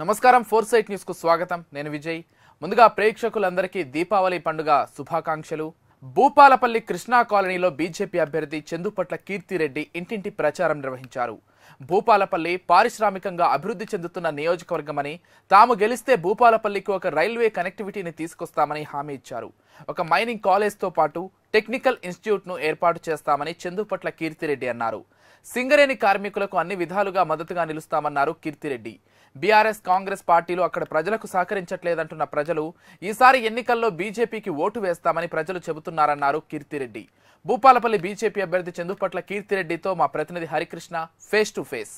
నమస్కారం four site news కు స్వాగతం నేను విజయ్ ముందుగా ప్రేక్షకులందరికీ దీపావళి పండుగ శుభాకాంక్షలు భూపాలపల్లి కృష్ణా కాలనీలో బీజేపీ అభ్యర్థి చందుపట్ల కీర్తిరెడ్డి ఇంటింటి ప్రచారం నిర్వహించారు భూపాలపల్లి పారిశ్రామికంగా అభివృద్ధి చెందుతున్న నియోజకవర్గమని తాము గెలిస్తే భూపాలపల్లికి ఒక రైల్వే కనెక్టివిటీని తీసుకొస్తామని హామీ ఇచ్చారు ఒక మైనింగ్ కాలేజ్తో పాటు టెక్నికల్ ఇన్స్టిట్యూట్ను ఏర్పాటు చేస్తామని చందుపట్ల కీర్తిరెడ్డి అన్నారు సింగరేణి కార్మికులకు అన్ని విధాలుగా మద్దతుగా నిలుస్తామన్నారు కీర్తిరెడ్డి బీఆర్ఎస్ కాంగ్రెస్ పార్టీలు అక్కడ ప్రజలకు సహకరించట్లేదంటున్న ప్రజలు ఈసారి ఎన్నికల్లో బీజేపీకి ఓటు వేస్తామని ప్రజలు చెబుతున్నారన్నారు కీర్తిరెడ్డి భూపాలపల్లి బీజేపీ అభ్యర్థి చందుపట్ల కీర్తిరెడ్డితో మా ప్రతినిధి Harikrishna face to face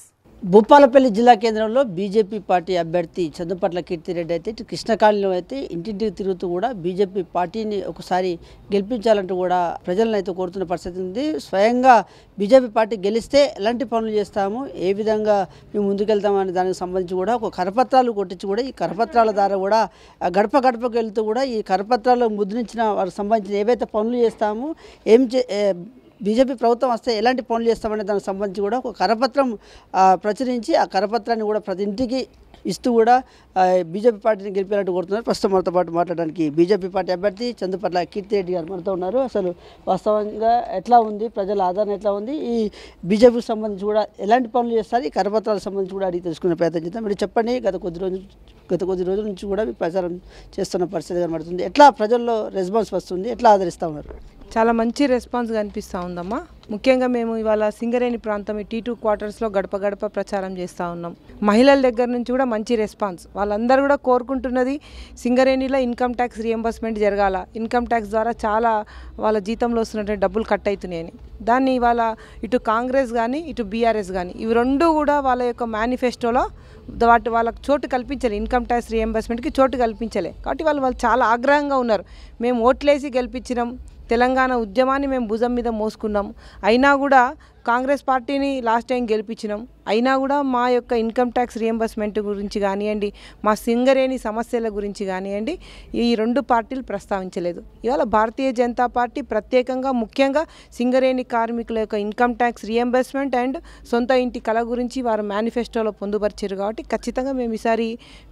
Bhupalpally జిల్లా కేంద్రంలో బీజేపీ పార్టీ అభ్యర్థి చందుపట్ల కీర్తిరెడ్డి అయితే ఇటు కృష్ణకాళిలో అయితే ఇంటింటికి తిరుగుతూ కూడా బీజేపీ పార్టీని ఒకసారి గెలిపించాలంటూ కూడా ప్రజలను అయితే కోరుతున్న పరిస్థితి ఉంది స్వయంగా బీజేపీ పార్టీ గెలిస్తే ఎలాంటి పనులు చేస్తాము ఏ విధంగా మేము ముందుకెళ్తామనే దానికి సంబంధించి కూడా ఒక కరపత్రాలు కొట్టించి కూడా ఈ కరపత్రాల ద్వారా కూడా గడప గడపకు వెళ్తూ కూడా ఈ కరపత్రాలు ముద్రించిన వారికి సంబంధించిన ఏవైతే పనులు చేస్తాము ఏం బీజేపీ ప్రభుత్వం వస్తే ఎలాంటి పనులు చేస్తామనే దానికి సంబంధించి కూడా ఒక కరపత్రం ప్రచురించి ఆ కరపత్రాన్ని కూడా ప్రతి ఇంటికి ఇస్తూ కూడా బీజేపీ పార్టీని గెలిపేటట్టు కోరుతున్నారు ప్రస్తుతం మనతో పాటు మాట్లాడడానికి బీజేపీ పార్టీ అభ్యర్థి చందుపట్ల కీర్తిరెడ్డి గారు మనతో ఉన్నారు అసలు వాస్తవంగా ఎట్లా ఉంది ప్రజల ఆదరణ ఎట్లా ఉంది ఈ బీజేపీకి సంబంధించి కూడా ఎలాంటి పనులు చేస్తారు ఈ కరపత్రాలకు సంబంధించి కూడా అడిగి తెలుసుకునే ప్రయత్నం చేద్దాం మీరు చెప్పండి గత కొద్ది రోజులు గత కొద్ది రోజుల నుంచి కూడా ప్రచారం చేస్తున్న పరిస్థితి కనబడుతుంది ఎట్లా ప్రజల్లో రెస్పాన్స్ వస్తుంది ఎట్లా ఆదరిస్తూ ఉన్నారు చాలా మంచి రెస్పాన్స్ కనిపిస్తూ ఉందమ్మా ముఖ్యంగా మేము ఇవాళ సింగరేణి ప్రాంతం టీ టూ క్వార్టర్స్లో గడప గడప ప్రచారం చేస్తూ ఉన్నాం మహిళల దగ్గర నుంచి కూడా మంచి రెస్పాన్స్ వాళ్ళందరూ కూడా కోరుకుంటున్నది సింగరేణిలో ఇన్కమ్ ట్యాక్స్ రియంబర్స్మెంట్ జరగాల ఇన్కమ్ ట్యాక్స్ ద్వారా చాలా వాళ్ళ జీతంలో వస్తున్నటువంటి డబ్బులు కట్ అవుతున్నాయని దాన్ని ఇవాళ ఇటు కాంగ్రెస్ కానీ ఇటు బీఆర్ఎస్ కానీ ఇవి రెండు కూడా వాళ్ళ యొక్క మేనిఫెస్టోలో వాటి వాళ్ళకి చోటు కల్పించలే ఇన్కమ్ ట్యాక్స్ రీఎంబర్స్మెంట్కి చోటు కల్పించలే కాబట్టి వాళ్ళు వాళ్ళు చాలా ఆగ్రహంగా ఉన్నారు మేము ఓట్లేసి గెలిపించినాం తెలంగాణ ఉద్యమాన్ని మేము భుజం మీద మోసుకున్నాం అయినా కూడా కాంగ్రెస్ పార్టీని లాస్ట్ టైం గెలిపించినాం అయినా కూడా మా యొక్క ఇన్కమ్ ట్యాక్స్ రియంబర్స్మెంట్ గురించి కానివ్వండి మా సింగరేణి సమస్యల గురించి కానివ్వండి ఈ రెండు పార్టీలు ప్రస్తావించలేదు ఇవాళ భారతీయ జనతా పార్టీ ప్రత్యేకంగా ముఖ్యంగా సింగరేణి కార్మికుల యొక్క ఇన్కమ్ ట్యాక్స్ రియంబర్స్మెంట్ అండ్ సొంత ఇంటి కళ గురించి వారు మేనిఫెస్టోలో పొందుపరిచారు కాబట్టి ఖచ్చితంగా మేము ఈసారి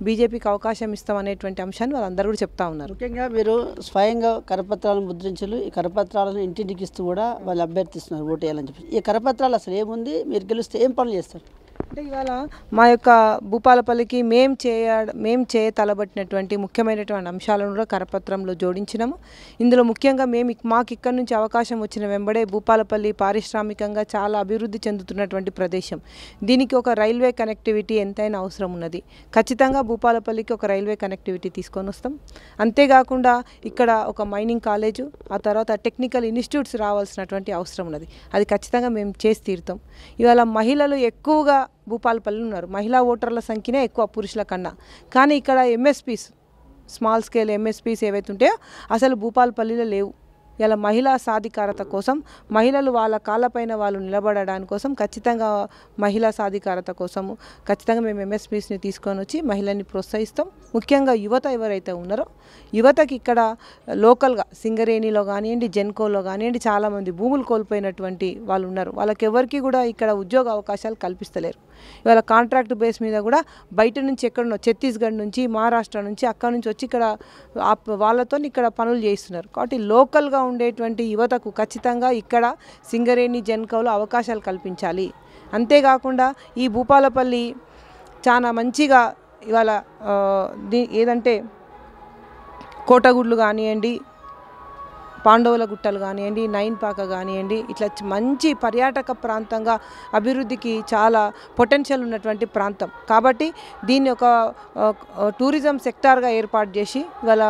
బీజేపీకి అవకాశం ఇస్తాం అనేటువంటి అంశాన్ని వాళ్ళందరూ కూడా చెప్తా ఉన్నారు ముఖ్యంగా మీరు స్వయంగా కరపత్రాలను ముద్రించలు ఈ కరపత్రాలను ఇంటింటికి ఇస్తూ కూడా వాళ్ళు అభ్యర్థిస్తున్నారు ఓటు వేయాలని చెప్పి ఈ కరపత్ర పత్రాలు అసలు ఏముంది మీరు గెలిస్తే ఏం పనులు చేస్తారు అంటే ఇవాళ మా యొక్క భూపాలపల్లికి మేం చేయ మేం చేయ తలబట్టినటువంటి ముఖ్యమైనటువంటి అంశాలను కూడా కరపత్రంలో జోడించినాము ఇందులో ముఖ్యంగా మేము మాకు ఇక్కడి నుంచి అవకాశం వచ్చిన వెంబడే భూపాలపల్లి పారిశ్రామికంగా చాలా అభివృద్ధి చెందుతున్నటువంటి ప్రదేశం దీనికి ఒక రైల్వే కనెక్టివిటీ ఎంతైనా అవసరం ఉన్నది ఖచ్చితంగా భూపాలపల్లికి ఒక రైల్వే కనెక్టివిటీ తీసుకొని వస్తాం అంతేకాకుండా ఇక్కడ ఒక మైనింగ్ కాలేజు ఆ తర్వాత టెక్నికల్ ఇన్స్టిట్యూట్స్ రావాల్సినటువంటి అవసరం ఉన్నది అది ఖచ్చితంగా మేము చేసి తీరుతాం ఇవాళ మహిళలు ఎక్కువగా భూపాలపల్లి ఉన్నారు మహిళా ఓటర్ల సంఖ్యనే ఎక్కువ పురుషుల కన్నా కానీ ఇక్కడ ఎంఎస్పీస్ స్మాల్ స్కేల్ ఎంఎస్పీస్ ఏవైతే ఉంటాయో అసలు భూపాలపల్లిలో లేవు ఇలా మహిళా సాధికారత కోసం మహిళలు వాళ్ళ కాళ్ళపైన వాళ్ళు నిలబడడానికి కోసం ఖచ్చితంగా మహిళా సాధికారత కోసము ఖచ్చితంగా మేము ఎంఎస్పీస్ని తీసుకొని వచ్చి మహిళల్ని ప్రోత్సహిస్తాం ముఖ్యంగా యువత ఎవరైతే ఉన్నారో యువతకి ఇక్కడ లోకల్గా సింగరేణిలో కానివ్వండి జెన్కోలో కానివ్వండి చాలామంది భూములు కోల్పోయినటువంటి వాళ్ళు ఉన్నారు వాళ్ళకి ఎవరికి కూడా ఇక్కడ ఉద్యోగ అవకాశాలు కల్పిస్తలేరు ఇవాళ కాంట్రాక్ట్ బేస్ మీద కూడా బయట నుంచి ఎక్కడనో ఛత్తీస్గఢ్ నుంచి మహారాష్ట్ర నుంచి అక్కడ నుంచి వచ్చి ఇక్కడ వాళ్ళతో ఇక్కడ పనులు చేయిస్తున్నారు కాబట్టి లోకల్గా ఉండేటువంటి యువతకు ఖచ్చితంగా ఇక్కడ సింగరేణి జెన్కోలో అవకాశాలు కల్పించాలి అంతేకాకుండా ఈ భూపాలపల్లి చాలా మంచిగా ఇవాళ ఏదంటే కోటగుడ్లు కానివ్వండి పాండవుల గుట్టలు కానివ్వండి నైన్పాక కానివ్వండి ఇట్లా మంచి పర్యాటక ప్రాంతంగా అభివృద్ధికి చాలా పొటెన్షియల్ ఉన్నటువంటి ప్రాంతం కాబట్టి దీన్ని ఒక టూరిజం సెక్టార్గా ఏర్పాటు చేసి ఇవాళ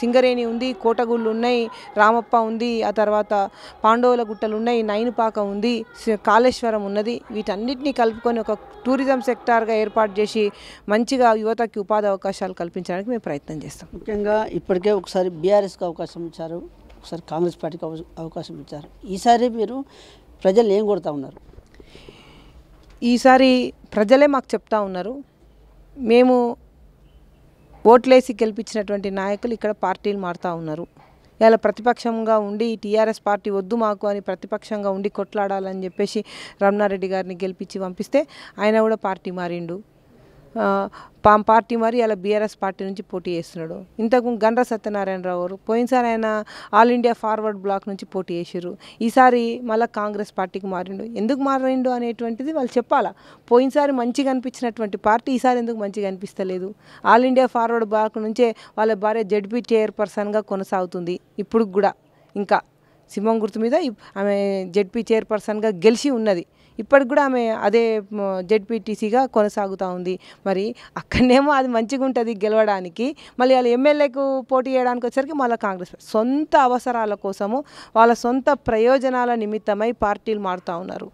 సింగరేణి ఉంది కోటగుళ్ళు ఉన్నాయి రామప్ప ఉంది ఆ తర్వాత పాండవుల గుట్టలు ఉన్నాయి పాక ఉంది కాళేశ్వరం ఉన్నది వీటన్నిటిని కలుపుకొని ఒక టూరిజం సెక్టార్గా ఏర్పాటు చేసి మంచిగా యువతకి ఉపాధి అవకాశాలు కల్పించడానికి మేము ప్రయత్నం చేస్తాం ముఖ్యంగా ఇప్పటికే ఒకసారి బీఆర్ఎస్కి అవకాశం ఇచ్చారు ఒకసారి కాంగ్రెస్ పార్టీకి అవకాశం ఇచ్చారు ఈసారి మీరు ప్రజలు ఏం కొడతా ఉన్నారు ఈసారి ప్రజలే మాకు చెప్తా ఉన్నారు మేము ఓట్లేసి గెలిపించినటువంటి నాయకులు ఇక్కడ పార్టీలు మారుతూ ఉన్నారు ఇలా ప్రతిపక్షంగా ఉండి టీఆర్ఎస్ పార్టీ వద్దు మాకు అని ప్రతిపక్షంగా ఉండి కొట్లాడాలని చెప్పేసి రమణారెడ్డి గారిని గెలిపించి పంపిస్తే ఆయన కూడా పార్టీ మారిండు పామ్ పార్టీ మరి అలా బీఆర్ఎస్ పార్టీ నుంచి పోటీ చేస్తున్నాడు ఇంతకు గండ్ర సత్యనారాయణరావు గారు పోయినసారి ఆయన ఆల్ ఇండియా ఫార్వర్డ్ బ్లాక్ నుంచి పోటీ చేశారు ఈసారి మళ్ళీ కాంగ్రెస్ పార్టీకి మారిండు ఎందుకు మారిండు అనేటువంటిది వాళ్ళు చెప్పాలా పోయినసారి మంచిగా అనిపించినటువంటి పార్టీ ఈసారి ఎందుకు మంచిగా అనిపిస్తలేదు ఆల్ ఇండియా ఫార్వర్డ్ బ్లాక్ నుంచే వాళ్ళ భార్య జడ్పీ చైర్పర్సన్గా కొనసాగుతుంది ఇప్పుడు కూడా ఇంకా సింహం గుర్తు మీద ఆమె జడ్పీ చైర్పర్సన్గా గెలిచి ఉన్నది ఇప్పటికి కూడా ఆమె అదే జెడ్పీటీసీగా కొనసాగుతూ ఉంది మరి అక్కడనేమో అది మంచిగా ఉంటుంది గెలవడానికి మళ్ళీ వాళ్ళు ఎమ్మెల్యేకు పోటీ చేయడానికి వచ్చేసరికి మళ్ళీ కాంగ్రెస్ సొంత అవసరాల కోసము వాళ్ళ సొంత ప్రయోజనాల నిమిత్తమై పార్టీలు మారుతూ ఉన్నారు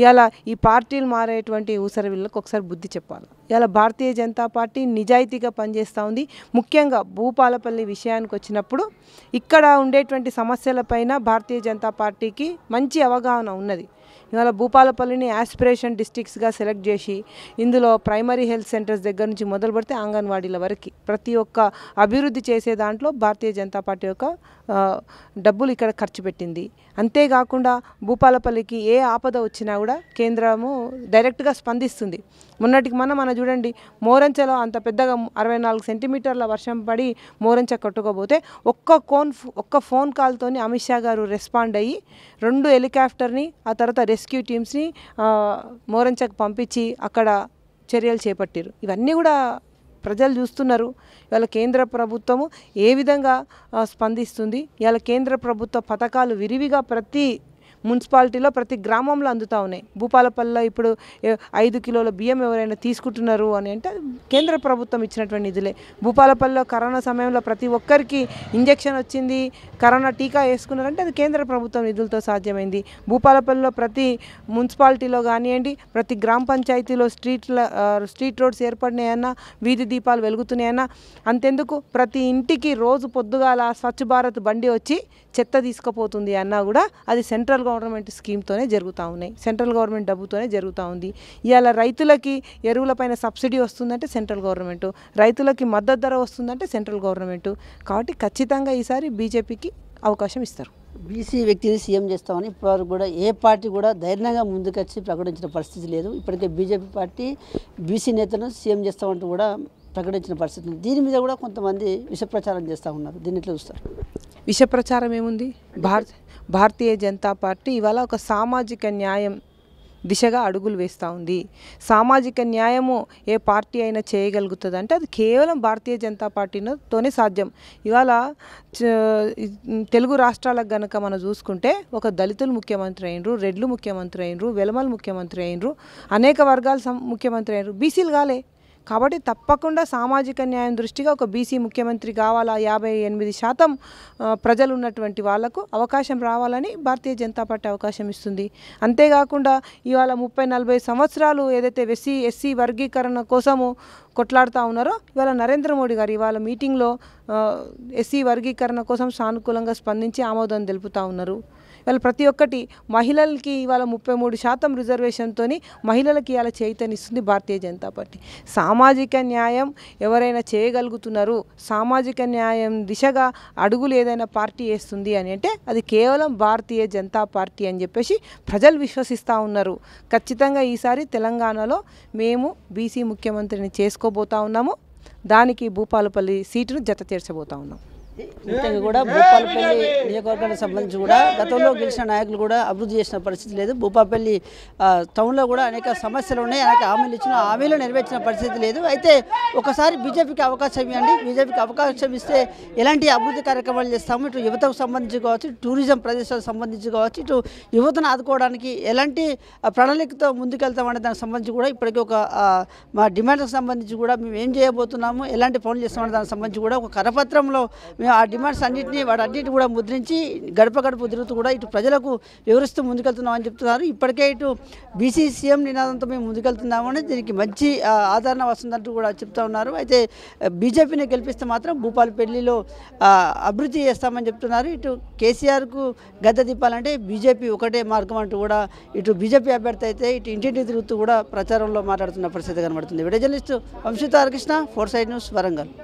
ఇవాళ ఈ పార్టీలు మారేటువంటి ఊసర వీళ్ళకి ఒకసారి బుద్ధి చెప్పాలి ఇవాళ భారతీయ జనతా పార్టీ నిజాయితీగా పనిచేస్తూ ఉంది ముఖ్యంగా భూపాలపల్లి విషయానికి వచ్చినప్పుడు ఇక్కడ ఉండేటువంటి సమస్యలపైన భారతీయ జనతా పార్టీకి మంచి అవగాహన ఉన్నది ఇవాళ భూపాలపల్లిని యాస్పిరేషన్ డిస్టిక్స్గా సెలెక్ట్ చేసి ఇందులో ప్రైమరీ హెల్త్ సెంటర్స్ దగ్గర నుంచి మొదలు పెడితే అంగన్వాడీల వరకు ప్రతి ఒక్క అభివృద్ధి చేసే దాంట్లో భారతీయ జనతా పార్టీ యొక్క డబ్బులు ఇక్కడ ఖర్చు పెట్టింది అంతేకాకుండా భూపాలపల్లికి ఏ ఆపద వచ్చినా కూడా కేంద్రము డైరెక్ట్గా స్పందిస్తుంది మొన్నటికి మన మన చూడండి మోరంచలో అంత పెద్దగా అరవై నాలుగు సెంటీమీటర్ల వర్షం పడి మోరంచ కొట్టుకోబోతే ఒక్క కోన్ ఒక్క ఫోన్ కాల్తోని అమిత్ షా గారు రెస్పాండ్ అయ్యి రెండు హెలికాప్టర్ని ఆ తర్వాత తర్వాత రెస్క్యూ టీమ్స్ని మోరంచకు పంపించి అక్కడ చర్యలు చేపట్టారు ఇవన్నీ కూడా ప్రజలు చూస్తున్నారు ఇవాళ కేంద్ర ప్రభుత్వము ఏ విధంగా స్పందిస్తుంది ఇవాళ కేంద్ర ప్రభుత్వ పథకాలు విరివిగా ప్రతి మున్సిపాలిటీలో ప్రతి గ్రామంలో అందుతూ ఉన్నాయి భూపాలపల్లిలో ఇప్పుడు ఐదు కిలోల బియ్యం ఎవరైనా తీసుకుంటున్నారు అని అంటే కేంద్ర ప్రభుత్వం ఇచ్చినటువంటి నిధులే భూపాలపల్లిలో కరోనా సమయంలో ప్రతి ఒక్కరికి ఇంజెక్షన్ వచ్చింది కరోనా టీకా వేసుకున్నారంటే అది కేంద్ర ప్రభుత్వం నిధులతో సాధ్యమైంది భూపాలపల్లిలో ప్రతి మున్సిపాలిటీలో కానివ్వండి ప్రతి గ్రామ పంచాయతీలో స్ట్రీట్ల స్ట్రీట్ రోడ్స్ ఏర్పడినాయన్నా వీధి దీపాలు వెలుగుతున్నాయన్నా అంతెందుకు ప్రతి ఇంటికి రోజు పొద్దుగాల స్వచ్ఛ భారత్ బండి వచ్చి చెత్త తీసుకుపోతుంది అన్నా కూడా అది సెంట్రల్ గవర్నమెంట్ స్కీమ్తోనే జరుగుతూ ఉన్నాయి సెంట్రల్ గవర్నమెంట్ డబ్బుతోనే జరుగుతూ ఉంది ఇవాళ రైతులకి ఎరువులపైన సబ్సిడీ వస్తుందంటే సెంట్రల్ గవర్నమెంట్ రైతులకి మద్దతు ధర వస్తుందంటే సెంట్రల్ గవర్నమెంట్ కాబట్టి ఖచ్చితంగా ఈసారి బీజేపీకి అవకాశం ఇస్తారు బీసీ వ్యక్తిని సీఎం చేస్తామని ఇప్పటివరకు కూడా ఏ పార్టీ కూడా ధైర్యంగా ముందుకొచ్చి ప్రకటించిన పరిస్థితి లేదు ఇప్పటికే బీజేపీ పార్టీ బీసీ నేతను సీఎం చేస్తామంటూ కూడా ప్రకటించిన పరిస్థితి దీని మీద కూడా కొంతమంది విష ప్రచారం చేస్తూ ఉన్నారు దీన్ని ఎట్లా చూస్తారు విష ప్రచారం ఏముంది భారత భారతీయ జనతా పార్టీ ఇవాళ ఒక సామాజిక న్యాయం దిశగా అడుగులు వేస్తూ ఉంది సామాజిక న్యాయము ఏ పార్టీ అయినా చేయగలుగుతుంది అంటే అది కేవలం భారతీయ జనతా పార్టీతోనే సాధ్యం ఇవాళ తెలుగు రాష్ట్రాలకు గనక మనం చూసుకుంటే ఒక దళితులు ముఖ్యమంత్రి అయినరు రెడ్లు ముఖ్యమంత్రి అయినరు వెలమలు ముఖ్యమంత్రి అయినరు అనేక వర్గాలు ముఖ్యమంత్రి అయినరు బీసీలు కాలే కాబట్టి తప్పకుండా సామాజిక న్యాయం దృష్టిగా ఒక బీసీ ముఖ్యమంత్రి కావాలా యాభై ఎనిమిది శాతం ప్రజలు ఉన్నటువంటి వాళ్లకు అవకాశం రావాలని భారతీయ జనతా పార్టీ అవకాశం ఇస్తుంది అంతేకాకుండా ఇవాళ ముప్పై నలభై సంవత్సరాలు ఏదైతే ఎస్సీ ఎస్సీ వర్గీకరణ కోసము కొట్లాడుతూ ఉన్నారో ఇవాళ నరేంద్ర మోడీ గారు ఇవాళ మీటింగ్లో ఎస్సీ వర్గీకరణ కోసం సానుకూలంగా స్పందించి ఆమోదం తెలుపుతూ ఉన్నారు ఇవాళ ప్రతి ఒక్కటి మహిళలకి ఇవాళ ముప్పై మూడు శాతం రిజర్వేషన్తో మహిళలకి ఇవాళ చైతన్యస్తుంది భారతీయ జనతా పార్టీ సామాజిక న్యాయం ఎవరైనా చేయగలుగుతున్నారు సామాజిక న్యాయం దిశగా అడుగులు ఏదైనా పార్టీ వేస్తుంది అని అంటే అది కేవలం భారతీయ జనతా పార్టీ అని చెప్పేసి ప్రజలు విశ్వసిస్తూ ఉన్నారు ఖచ్చితంగా ఈసారి తెలంగాణలో మేము బీసీ ముఖ్యమంత్రిని చేసుకోబోతా ఉన్నాము దానికి భూపాలపల్లి సీటును జత చేర్చబోతా ఉన్నాం ముఖ్యంగా కూడా భూపాలపల్లి నియోజకవర్గానికి సంబంధించి కూడా గతంలో గెలిచిన నాయకులు కూడా అభివృద్ధి చేసిన పరిస్థితి లేదు భూపాపల్లి టౌన్లో కూడా అనేక సమస్యలు ఉన్నాయి అనేక హామీలు ఇచ్చిన హామీలు నెరవేర్చిన పరిస్థితి లేదు అయితే ఒకసారి బీజేపీకి అవకాశం ఇవ్వండి బీజేపీకి అవకాశం ఇస్తే ఎలాంటి అభివృద్ధి కార్యక్రమాలు చేస్తాము ఇటు యువతకు సంబంధించి కావచ్చు టూరిజం ప్రదేశాలకు సంబంధించి కావచ్చు ఇటు యువతను ఆదుకోవడానికి ఎలాంటి ప్రణాళికతో ముందుకెళ్తామనే దానికి సంబంధించి కూడా ఇప్పటికీ ఒక మా డిమాండ్కి సంబంధించి కూడా మేము ఏం చేయబోతున్నాము ఎలాంటి పనులు చేస్తామనే దానికి సంబంధించి కూడా ఒక కరపత్రంలో మేము మేము ఆ డిమాండ్స్ అన్నింటినీ వాటన్నిటిని కూడా ముద్రించి గడప గడప తిరుగుతూ కూడా ఇటు ప్రజలకు వివరిస్తూ ముందుకెళ్తున్నామని చెప్తున్నారు ఇప్పటికే ఇటు బీసీ సీఎం నినాదంతో మేము ముందుకెళ్తున్నామని దీనికి మంచి ఆదరణ వస్తుందంటూ కూడా చెప్తా ఉన్నారు అయితే బీజేపీని గెలిపిస్తే మాత్రం పెళ్లిలో అభివృద్ధి చేస్తామని చెప్తున్నారు ఇటు కేసీఆర్కు గద్దె దిప్పాలంటే బీజేపీ ఒకటే మార్గం అంటూ కూడా ఇటు బీజేపీ అభ్యర్థి అయితే ఇటు ఇంటింటి తిరుగుతూ కూడా ప్రచారంలో మాట్లాడుతున్న పరిస్థితి కనబడుతుంది విడజర్నలిస్టు Vamshitarakrishna four side news Warangal